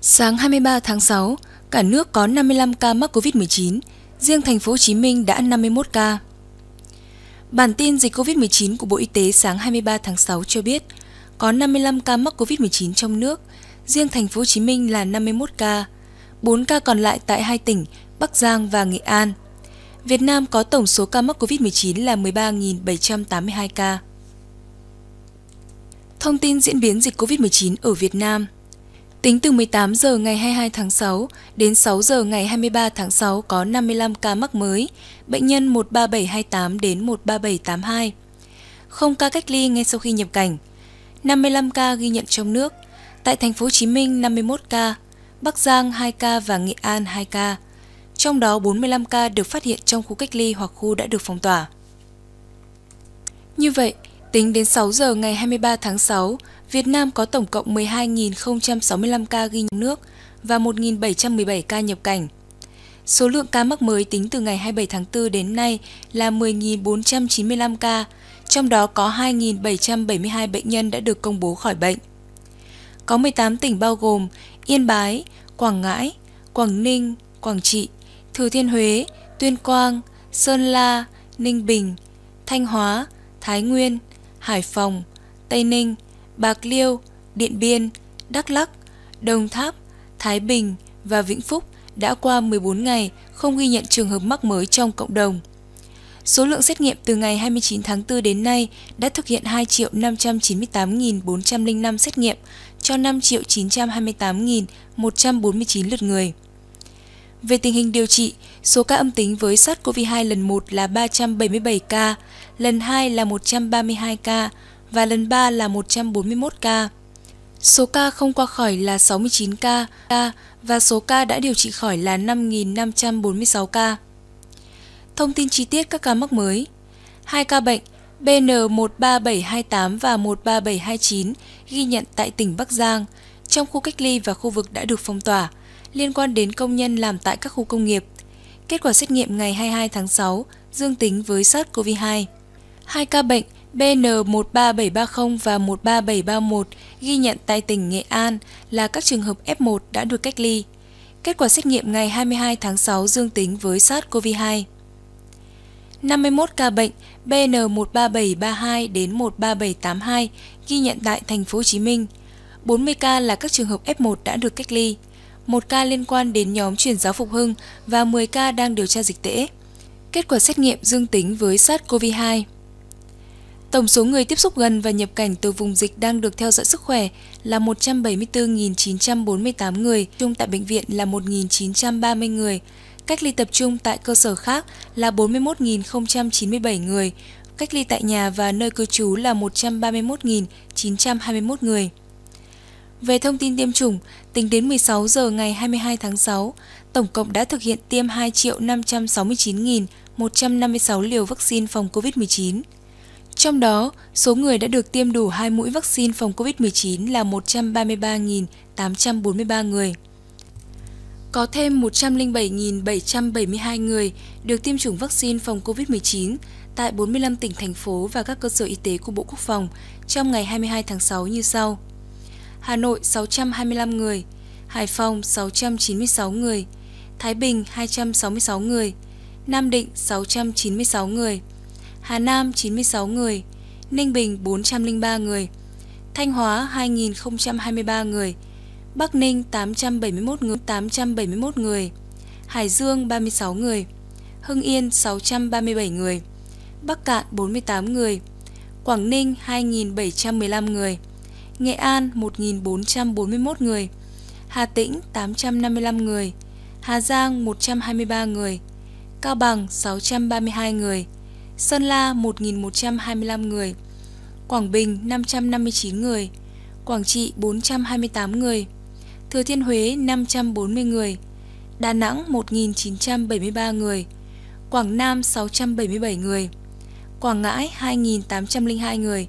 Sáng 23 tháng 6, cả nước có 55 ca mắc COVID-19, riêng thành phố Hồ Chí Minh đã 51 ca. Bản tin dịch COVID-19 của Bộ Y tế sáng 23 tháng 6 cho biết có 55 ca mắc COVID-19 trong nước, riêng thành phố Hồ Chí Minh là 51 ca, 4 ca còn lại tại hai tỉnh Bắc Giang và Nghệ An. Việt Nam có tổng số ca mắc COVID-19 là 13.782 ca. Thông tin diễn biến dịch COVID-19 ở Việt Nam – Tính từ 18 giờ ngày 22 tháng 6 đến 6 giờ ngày 23 tháng 6 có 55 ca mắc mới, bệnh nhân 13728 đến 13782. Không ca cách ly ngay sau khi nhập cảnh. 55 ca ghi nhận trong nước. Tại thành phố Hồ Chí Minh 51 ca, Bắc Giang 2 ca và Nghệ An 2 ca. Trong đó 45 ca được phát hiện trong khu cách ly hoặc khu đã được phong tỏa. Như vậy, Tính đến 6 giờ ngày 23 tháng 6, Việt Nam có tổng cộng 12.065 ca ghi nước và 1.717 ca nhập cảnh. Số lượng ca mắc mới tính từ ngày 27 tháng 4 đến nay là 10.495 ca, trong đó có 2.772 bệnh nhân đã được công bố khỏi bệnh. Có 18 tỉnh bao gồm Yên Bái, Quảng Ngãi, Quảng Ninh, Quảng Trị, Thừa Thiên Huế, Tuyên Quang, Sơn La, Ninh Bình, Thanh Hóa, Thái Nguyên, Hải Phòng, Tây Ninh, Bạc Liêu, Điện Biên, Đắk Lắc, Đồng Tháp, Thái Bình và Vĩnh Phúc đã qua 14 ngày không ghi nhận trường hợp mắc mới trong cộng đồng. Số lượng xét nghiệm từ ngày 29 tháng 4 đến nay đã thực hiện 2.598.405 xét nghiệm cho 5.928.149 lượt người. Về tình hình điều trị, số ca âm tính với SARS-CoV-2 lần 1 là 377 ca, lần 2 là 132 ca và lần 3 là 141 ca. Số ca không qua khỏi là 69 ca và số ca đã điều trị khỏi là 5.546 ca. Thông tin chi tiết các ca mắc mới. Hai ca bệnh BN13728 và 13729 ghi nhận tại tỉnh Bắc Giang trong khu cách ly và khu vực đã được phong tỏa – liên quan đến công nhân làm tại các khu công nghiệp. Kết quả xét nghiệm ngày 22 tháng 6 dương tính với SARS-CoV-2. Hai ca bệnh BN13730 và 13731 ghi nhận tại tỉnh Nghệ An là các trường hợp F1 đã được cách ly. Kết quả xét nghiệm ngày 22 tháng 6 dương tính với SARS-CoV-2. 51 ca bệnh BN13732 đến 13782 ghi nhận tại thành phố Hồ Chí Minh. 40 ca là các trường hợp F1 đã được cách ly. 1 ca liên quan đến nhóm truyền giáo phục hưng và 10 ca đang điều tra dịch tễ. Kết quả xét nghiệm dương tính với SARS-CoV-2. Tổng số người tiếp xúc gần và nhập cảnh từ vùng dịch đang được theo dõi sức khỏe là 174.948 người, chung tại bệnh viện là 1.930 người, cách ly tập trung tại cơ sở khác là 41.097 người, cách ly tại nhà và nơi cư trú là 131.921 người. Về thông tin tiêm chủng, tính đến 16 giờ ngày 22 tháng 6, tổng cộng đã thực hiện tiêm 2.569.156 liều vaccine phòng COVID-19. Trong đó, số người đã được tiêm đủ 2 mũi vaccine phòng COVID-19 là 133.843 người. Có thêm 107.772 người được tiêm chủng vaccine phòng COVID-19 tại 45 tỉnh, thành phố và các cơ sở y tế của Bộ Quốc phòng trong ngày 22 tháng 6 như sau – Hà Nội 625 người, Hải Phòng 696 người, Thái Bình 266 người, Nam Định 696 người, Hà Nam 96 người, Ninh Bình 403 người, Thanh Hóa 2023 người, Bắc Ninh 871 người, 871 người, Hải Dương 36 người, Hưng Yên 637 người, Bắc Cạn 48 người, Quảng Ninh 2.715 người, Nghệ An 1.441 người, Hà Tĩnh 855 người, Hà Giang 123 người, Cao Bằng 632 người, Sơn La 1.125 người, Quảng Bình 559 người, Quảng Trị 428 người, Thừa Thiên Huế 540 người, Đà Nẵng 1.973 người, Quảng Nam 677 người, Quảng Ngãi 2.802 người,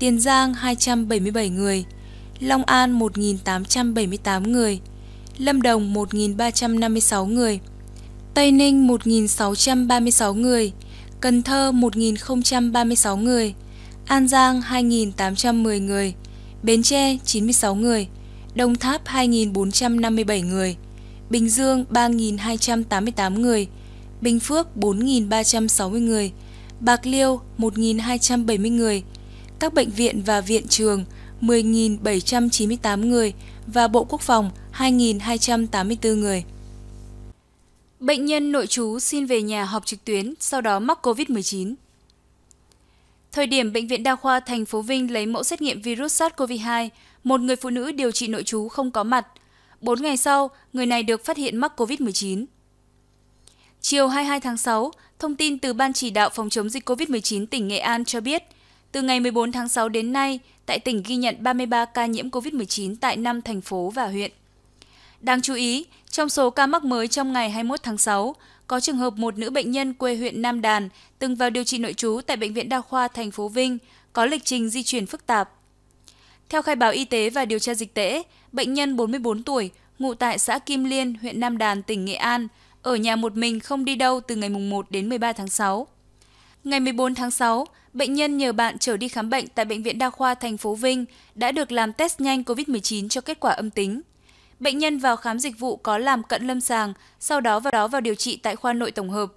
Tiền Giang 277 người, Long An 1.878 người, Lâm Đồng 1.356 người, Tây Ninh 1.636 người, Cần Thơ 1.036 người, An Giang 2.810 người, Bến Tre 96 người, Đồng Tháp 2.457 người, Bình Dương 3.288 người, Bình Phước 4.360 người, Bạc Liêu 1.270 người, các bệnh viện và viện trường 10.798 người và Bộ Quốc phòng 2.284 người. Bệnh nhân nội trú xin về nhà họp trực tuyến, sau đó mắc COVID-19. Thời điểm Bệnh viện Đa khoa thành phố Vinh lấy mẫu xét nghiệm virus SARS-CoV-2, một người phụ nữ điều trị nội trú không có mặt. Bốn ngày sau, người này được phát hiện mắc COVID-19. Chiều 22 tháng 6, thông tin từ Ban chỉ đạo phòng chống dịch COVID-19 tỉnh Nghệ An cho biết – từ ngày 14 tháng 6 đến nay, tại tỉnh ghi nhận 33 ca nhiễm COVID-19 tại 5 thành phố và huyện. Đáng chú ý, trong số ca mắc mới trong ngày 21 tháng 6, có trường hợp một nữ bệnh nhân quê huyện Nam Đàn từng vào điều trị nội trú tại bệnh viện đa khoa thành phố Vinh, có lịch trình di chuyển phức tạp. Theo khai báo y tế và điều tra dịch tễ, bệnh nhân 44 tuổi, ngụ tại xã Kim Liên, huyện Nam Đàn, tỉnh Nghệ An, ở nhà một mình không đi đâu từ ngày 1 đến 13 tháng 6. Ngày 14 tháng 6, bệnh nhân nhờ bạn trở đi khám bệnh tại Bệnh viện Đa khoa thành phố Vinh đã được làm test nhanh COVID-19 cho kết quả âm tính. Bệnh nhân vào khám dịch vụ có làm cận lâm sàng, sau đó vào đó vào điều trị tại khoa nội tổng hợp.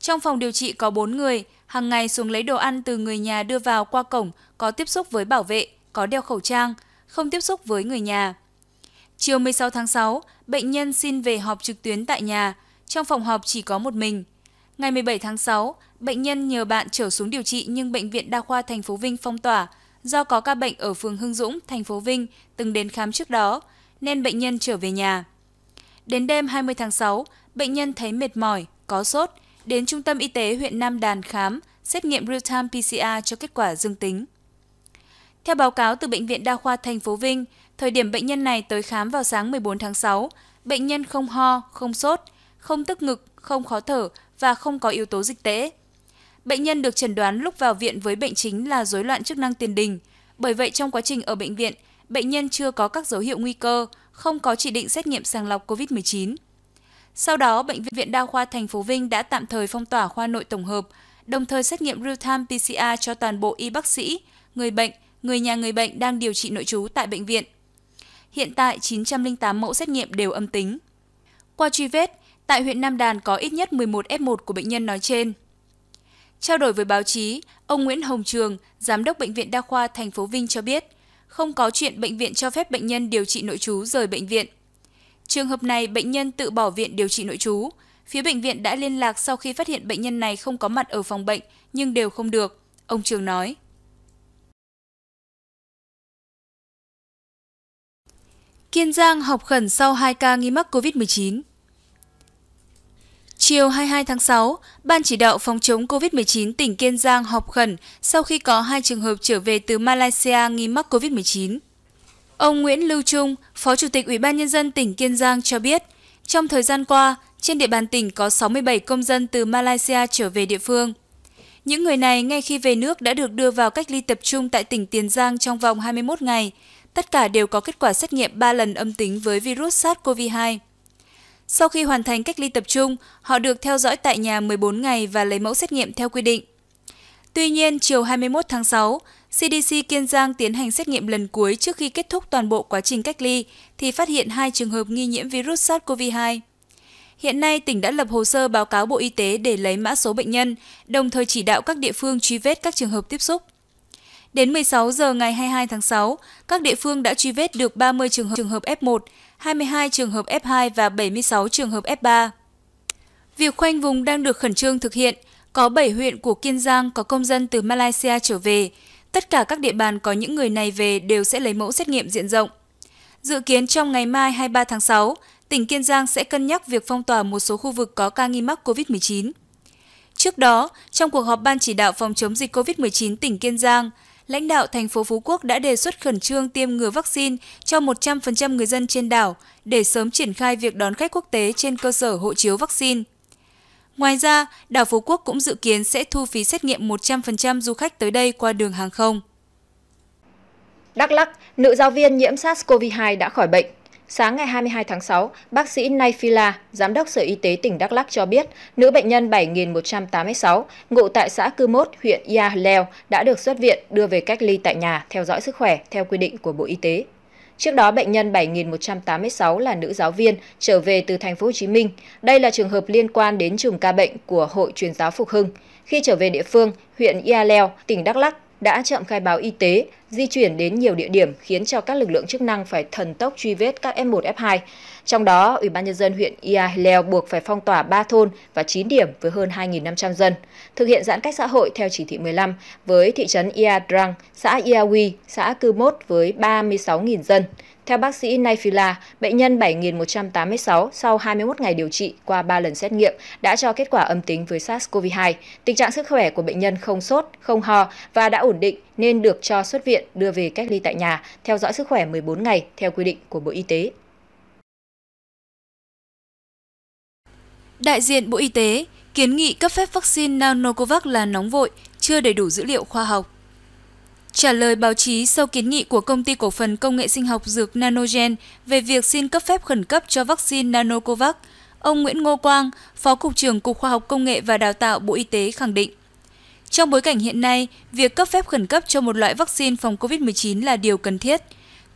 Trong phòng điều trị có 4 người, hàng ngày xuống lấy đồ ăn từ người nhà đưa vào qua cổng, có tiếp xúc với bảo vệ, có đeo khẩu trang, không tiếp xúc với người nhà. Chiều 16 tháng 6, bệnh nhân xin về họp trực tuyến tại nhà, trong phòng họp chỉ có một mình. Ngày 17 tháng 6, bệnh nhân nhờ bạn trở xuống điều trị nhưng bệnh viện Đa khoa thành phố Vinh phong tỏa do có ca bệnh ở phường Hưng Dũng, thành phố Vinh từng đến khám trước đó nên bệnh nhân trở về nhà. Đến đêm 20 tháng 6, bệnh nhân thấy mệt mỏi, có sốt, đến trung tâm y tế huyện Nam Đàn khám, xét nghiệm real-time PCR cho kết quả dương tính. Theo báo cáo từ bệnh viện Đa khoa thành phố Vinh, thời điểm bệnh nhân này tới khám vào sáng 14 tháng 6, bệnh nhân không ho, không sốt, không tức ngực, không khó thở và không có yếu tố dịch tễ. Bệnh nhân được chẩn đoán lúc vào viện với bệnh chính là rối loạn chức năng tiền đình. Bởi vậy trong quá trình ở bệnh viện, bệnh nhân chưa có các dấu hiệu nguy cơ, không có chỉ định xét nghiệm sàng lọc COVID-19. Sau đó, bệnh viện Đa khoa thành phố Vinh đã tạm thời phong tỏa khoa nội tổng hợp, đồng thời xét nghiệm real-time PCR cho toàn bộ y bác sĩ, người bệnh, người nhà người bệnh đang điều trị nội trú tại bệnh viện. Hiện tại 908 mẫu xét nghiệm đều âm tính. Qua truy vết, tại huyện Nam Đàn có ít nhất 11 F1 của bệnh nhân nói trên. Trao đổi với báo chí, ông Nguyễn Hồng Trường, giám đốc bệnh viện đa khoa thành phố Vinh cho biết, không có chuyện bệnh viện cho phép bệnh nhân điều trị nội trú rời bệnh viện. Trường hợp này bệnh nhân tự bỏ viện điều trị nội trú, phía bệnh viện đã liên lạc sau khi phát hiện bệnh nhân này không có mặt ở phòng bệnh nhưng đều không được, ông Trường nói. Kiên Giang học khẩn sau 2 ca nghi mắc COVID-19 Chiều 22 tháng 6, Ban chỉ đạo phòng chống COVID-19 tỉnh Kiên Giang họp khẩn sau khi có hai trường hợp trở về từ Malaysia nghi mắc COVID-19. Ông Nguyễn Lưu Trung, Phó Chủ tịch Ủy ban Nhân dân tỉnh Kiên Giang cho biết, trong thời gian qua, trên địa bàn tỉnh có 67 công dân từ Malaysia trở về địa phương. Những người này ngay khi về nước đã được đưa vào cách ly tập trung tại tỉnh Tiền Giang trong vòng 21 ngày. Tất cả đều có kết quả xét nghiệm 3 lần âm tính với virus SARS-CoV-2. Sau khi hoàn thành cách ly tập trung, họ được theo dõi tại nhà 14 ngày và lấy mẫu xét nghiệm theo quy định. Tuy nhiên, chiều 21 tháng 6, CDC Kiên Giang tiến hành xét nghiệm lần cuối trước khi kết thúc toàn bộ quá trình cách ly thì phát hiện hai trường hợp nghi nhiễm virus SARS-CoV-2. Hiện nay, tỉnh đã lập hồ sơ báo cáo Bộ Y tế để lấy mã số bệnh nhân, đồng thời chỉ đạo các địa phương truy vết các trường hợp tiếp xúc. Đến 16 giờ ngày 22 tháng 6, các địa phương đã truy vết được 30 trường hợp trường hợp F1, 22 trường hợp F2 và 76 trường hợp F3. Việc khoanh vùng đang được khẩn trương thực hiện, có 7 huyện của Kiên Giang có công dân từ Malaysia trở về. Tất cả các địa bàn có những người này về đều sẽ lấy mẫu xét nghiệm diện rộng. Dự kiến trong ngày mai 23 tháng 6, tỉnh Kiên Giang sẽ cân nhắc việc phong tỏa một số khu vực có ca nghi mắc COVID-19. Trước đó, trong cuộc họp Ban chỉ đạo phòng chống dịch COVID-19 tỉnh Kiên Giang, lãnh đạo thành phố Phú Quốc đã đề xuất khẩn trương tiêm ngừa vaccine cho 100% người dân trên đảo để sớm triển khai việc đón khách quốc tế trên cơ sở hộ chiếu vaccine. Ngoài ra, đảo Phú Quốc cũng dự kiến sẽ thu phí xét nghiệm 100% du khách tới đây qua đường hàng không. Đắk Lắc, nữ giáo viên nhiễm SARS-CoV-2 đã khỏi bệnh. Sáng ngày 22 tháng 6, bác sĩ Nay Phila, Giám đốc Sở Y tế tỉnh Đắk Lắc cho biết, nữ bệnh nhân 7186, ngụ tại xã Cư Mốt, huyện Ia Leo, đã được xuất viện, đưa về cách ly tại nhà, theo dõi sức khỏe, theo quy định của Bộ Y tế. Trước đó, bệnh nhân 7186 là nữ giáo viên trở về từ thành phố Hồ Chí Minh. Đây là trường hợp liên quan đến chùm ca bệnh của Hội truyền giáo Phục Hưng. Khi trở về địa phương, huyện Ia Leo, tỉnh Đắk Lắc đã chậm khai báo y tế, di chuyển đến nhiều địa điểm khiến cho các lực lượng chức năng phải thần tốc truy vết các F1, F2. Trong đó, Ủy ban Nhân dân huyện Ia Leo buộc phải phong tỏa 3 thôn và 9 điểm với hơn 2.500 dân, thực hiện giãn cách xã hội theo chỉ thị 15 với thị trấn Ia Drang, xã Ia Iawi, xã Cư Mốt với 36.000 dân. Theo bác sĩ Naifila, bệnh nhân 7.186 sau 21 ngày điều trị qua 3 lần xét nghiệm đã cho kết quả âm tính với SARS-CoV-2. Tình trạng sức khỏe của bệnh nhân không sốt, không ho và đã ổn định nên được cho xuất viện đưa về cách ly tại nhà, theo dõi sức khỏe 14 ngày theo quy định của Bộ Y tế Đại diện Bộ Y tế kiến nghị cấp phép vaccine Nanocovax là nóng vội, chưa đầy đủ dữ liệu khoa học. Trả lời báo chí sau kiến nghị của Công ty Cổ phần Công nghệ Sinh học Dược Nanogen về việc xin cấp phép khẩn cấp cho vaccine Nanocovax, ông Nguyễn Ngô Quang, Phó Cục trưởng Cục Khoa học Công nghệ và Đào tạo Bộ Y tế khẳng định. Trong bối cảnh hiện nay, việc cấp phép khẩn cấp cho một loại vaccine phòng COVID-19 là điều cần thiết.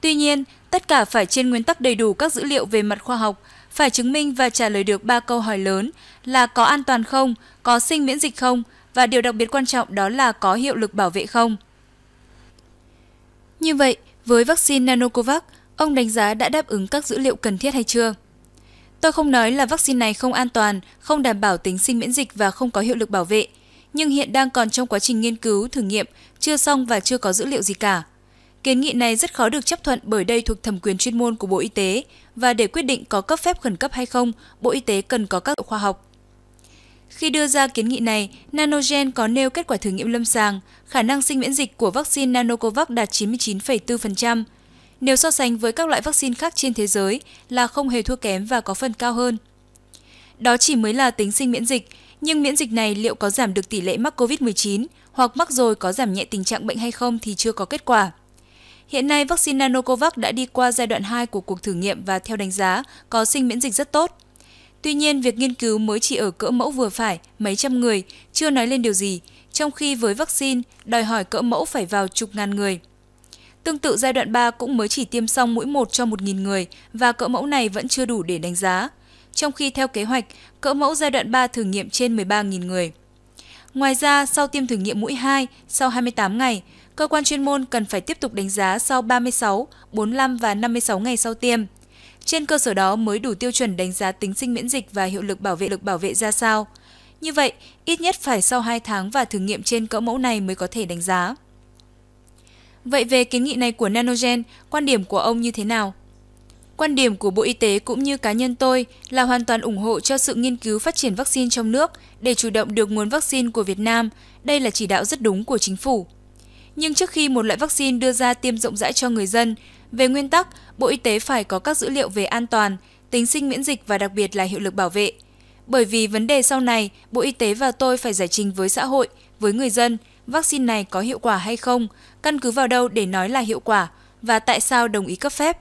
Tuy nhiên, tất cả phải trên nguyên tắc đầy đủ các dữ liệu về mặt khoa học, phải chứng minh và trả lời được 3 câu hỏi lớn là có an toàn không, có sinh miễn dịch không và điều đặc biệt quan trọng đó là có hiệu lực bảo vệ không. Như vậy, với vaccine Nanocovax, ông đánh giá đã đáp ứng các dữ liệu cần thiết hay chưa? Tôi không nói là vaccine này không an toàn, không đảm bảo tính sinh miễn dịch và không có hiệu lực bảo vệ, nhưng hiện đang còn trong quá trình nghiên cứu, thử nghiệm, chưa xong và chưa có dữ liệu gì cả. Kiến nghị này rất khó được chấp thuận bởi đây thuộc thẩm quyền chuyên môn của Bộ Y tế và để quyết định có cấp phép khẩn cấp hay không, Bộ Y tế cần có các khoa học. Khi đưa ra kiến nghị này, Nanogen có nêu kết quả thử nghiệm lâm sàng, khả năng sinh miễn dịch của vaccine Nanocovax đạt 99,4%. Nếu so sánh với các loại vaccine khác trên thế giới là không hề thua kém và có phần cao hơn. Đó chỉ mới là tính sinh miễn dịch, nhưng miễn dịch này liệu có giảm được tỷ lệ mắc COVID-19 hoặc mắc rồi có giảm nhẹ tình trạng bệnh hay không thì chưa có kết quả. Hiện nay, vaccine Nanocovax đã đi qua giai đoạn 2 của cuộc thử nghiệm và theo đánh giá có sinh miễn dịch rất tốt. Tuy nhiên, việc nghiên cứu mới chỉ ở cỡ mẫu vừa phải, mấy trăm người, chưa nói lên điều gì, trong khi với vaccine, đòi hỏi cỡ mẫu phải vào chục ngàn người. Tương tự giai đoạn 3 cũng mới chỉ tiêm xong mũi 1 cho 1.000 người và cỡ mẫu này vẫn chưa đủ để đánh giá, trong khi theo kế hoạch, cỡ mẫu giai đoạn 3 thử nghiệm trên 13.000 người. Ngoài ra, sau tiêm thử nghiệm mũi 2, sau 28 ngày, cơ quan chuyên môn cần phải tiếp tục đánh giá sau 36, 45 và 56 ngày sau tiêm. Trên cơ sở đó mới đủ tiêu chuẩn đánh giá tính sinh miễn dịch và hiệu lực bảo vệ lực bảo vệ ra sao. Như vậy, ít nhất phải sau 2 tháng và thử nghiệm trên cỡ mẫu này mới có thể đánh giá. Vậy về kiến nghị này của Nanogen, quan điểm của ông như thế nào? Quan điểm của Bộ Y tế cũng như cá nhân tôi là hoàn toàn ủng hộ cho sự nghiên cứu phát triển vaccine trong nước để chủ động được nguồn vaccine của Việt Nam. Đây là chỉ đạo rất đúng của chính phủ. Nhưng trước khi một loại vaccine đưa ra tiêm rộng rãi cho người dân, về nguyên tắc, Bộ Y tế phải có các dữ liệu về an toàn, tính sinh miễn dịch và đặc biệt là hiệu lực bảo vệ. Bởi vì vấn đề sau này, Bộ Y tế và tôi phải giải trình với xã hội, với người dân, vaccine này có hiệu quả hay không, căn cứ vào đâu để nói là hiệu quả và tại sao đồng ý cấp phép.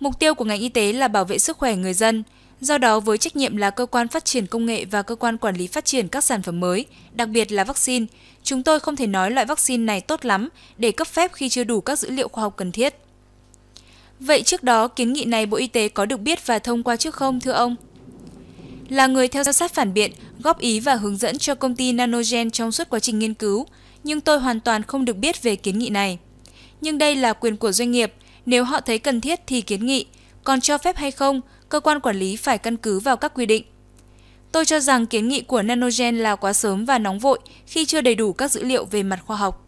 Mục tiêu của ngành y tế là bảo vệ sức khỏe người dân – Do đó, với trách nhiệm là cơ quan phát triển công nghệ và cơ quan quản lý phát triển các sản phẩm mới, đặc biệt là vaccine, chúng tôi không thể nói loại vaccine này tốt lắm để cấp phép khi chưa đủ các dữ liệu khoa học cần thiết. Vậy trước đó, kiến nghị này Bộ Y tế có được biết và thông qua trước không, thưa ông? Là người theo sát phản biện, góp ý và hướng dẫn cho công ty Nanogen trong suốt quá trình nghiên cứu, nhưng tôi hoàn toàn không được biết về kiến nghị này. Nhưng đây là quyền của doanh nghiệp, nếu họ thấy cần thiết thì kiến nghị, còn cho phép hay không – cơ quan quản lý phải căn cứ vào các quy định. Tôi cho rằng kiến nghị của Nanogen là quá sớm và nóng vội khi chưa đầy đủ các dữ liệu về mặt khoa học.